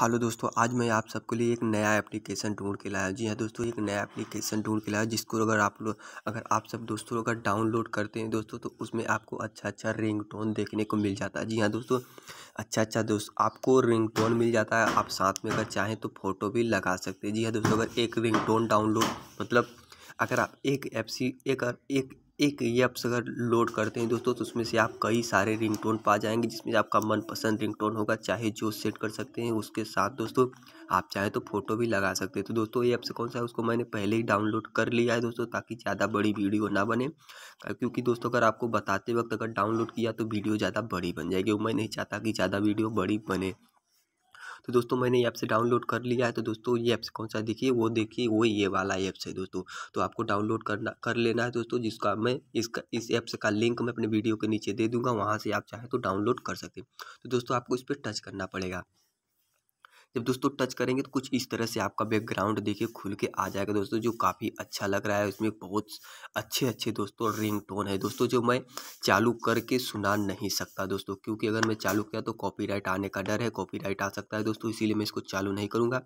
hello दोस्तों आज मैं आप सबके लिए एक नया एप्लीकेशन ढूंढ के लाया जी हाँ दोस्तों एक नया एप्लीकेशन ढूंढ के लाया जिसको अगर आप लोग अगर आप सब दोस्तों अगर डाउनलोड करते हैं दोस्तों तो उसमें आपको अच्छा अच्छा रिंगटोन देखने को मिल जाता है जी हाँ दोस्तों अच्छा अच्छा दोस्त आपको रिंगटोन मिल जाता है आप साथ में अगर चाहें तो फ़ोटो भी लगा सकते हैं जी हाँ दोस्तों अगर एक टोन डाउनलोड मतलब अगर आप एक एप सी एक एक एक ऐप्स अगर लोड करते हैं दोस्तों तो उसमें से आप कई सारे रिंगटोन पा जाएंगे जिसमें आपका मनपसंद रिंगटोन होगा चाहे जो सेट कर सकते हैं उसके साथ दोस्तों आप चाहें तो फोटो भी लगा सकते हैं तो दोस्तों ये ऐप्स कौन सा है उसको मैंने पहले ही डाउनलोड कर लिया है दोस्तों ताकि ज़्यादा बड़ी वीडियो ना बने क्योंकि दोस्तों अगर आपको बताते वक्त अगर डाउनलोड किया तो वीडियो ज़्यादा बड़ी बन जाएगी मैं नहीं चाहता कि ज़्यादा वीडियो बड़ी बने तो दोस्तों मैंने ऐप से डाउनलोड कर लिया है तो दोस्तों ये ऐप्स कौन सा देखिए वो देखिए वो ये वाला ऐप्स है दोस्तों तो आपको डाउनलोड करना कर लेना है दोस्तों जिसका मैं इसका इस ऐप्स का लिंक मैं अपने वीडियो के नीचे दे दूँगा वहाँ से आप चाहें तो डाउनलोड कर सकते तो दोस्तों आपको इस पर टच करना पड़ेगा जब दोस्तों टच करेंगे तो कुछ इस तरह से आपका बैकग्राउंड देखिए खुल के आ जाएगा दोस्तों जो काफ़ी अच्छा लग रहा है उसमें बहुत अच्छे अच्छे दोस्तों रिंग टोन है दोस्तों जो मैं चालू करके सुना नहीं सकता दोस्तों क्योंकि अगर मैं चालू किया तो कॉपीराइट आने का डर है कॉपीराइट आ सकता है दोस्तों इसीलिए मैं इसको चालू नहीं करूँगा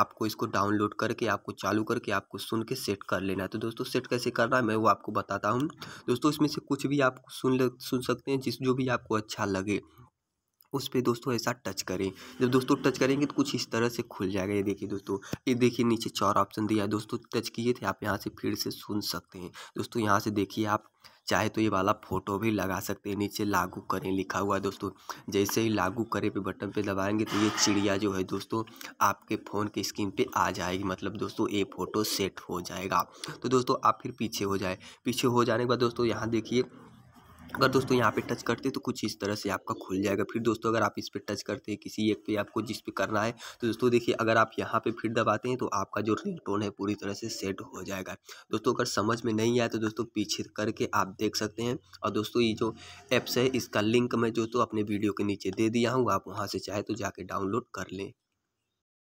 आपको इसको डाउनलोड करके आपको चालू करके आपको सुन के सेट कर लेना है तो दोस्तों सेट कैसे करना है मैं वो आपको बताता हूँ दोस्तों इसमें से कुछ भी आप सुन ले सुन सकते हैं जिस जो भी आपको अच्छा लगे उस पर दोस्तों ऐसा टच करें जब दोस्तों टच करेंगे तो कुछ इस तरह से खुल जाएगा ये देखिए दोस्तों ये देखिए नीचे चार ऑप्शन दिया है दोस्तों टच किए थे आप यहाँ से फिर से सुन सकते हैं दोस्तों यहाँ से देखिए आप चाहे तो ये वाला फोटो भी लगा सकते हैं नीचे लागू करें लिखा हुआ है दोस्तों जैसे ही लागू करें पे बटन पे दबाएंगे तो ये चिड़िया जो है दोस्तों आपके फ़ोन के स्क्रीन पे आ जाएगी मतलब दोस्तों ये फ़ोटो सेट हो जाएगा तो दोस्तों आप फिर पीछे हो जाए पीछे हो जाने के बाद दोस्तों यहाँ देखिए अगर दोस्तों यहाँ पे टच करते हैं तो कुछ इस तरह से आपका खुल जाएगा फिर दोस्तों अगर आप इस पर टच करते हैं किसी एक पे आपको जिस पे करना है तो दोस्तों देखिए अगर आप यहाँ पे फिर दबाते हैं तो आपका जो रिंगटोन है पूरी तरह से सेट हो जाएगा दोस्तों अगर समझ में नहीं आया तो दोस्तों पीछे करके आप देख सकते हैं और दोस्तों ये जो ऐप्स है इसका लिंक मैं जो तो अपने वीडियो के नीचे दे दिया हूँ आप वहाँ से चाहे तो जाके डाउनलोड कर लें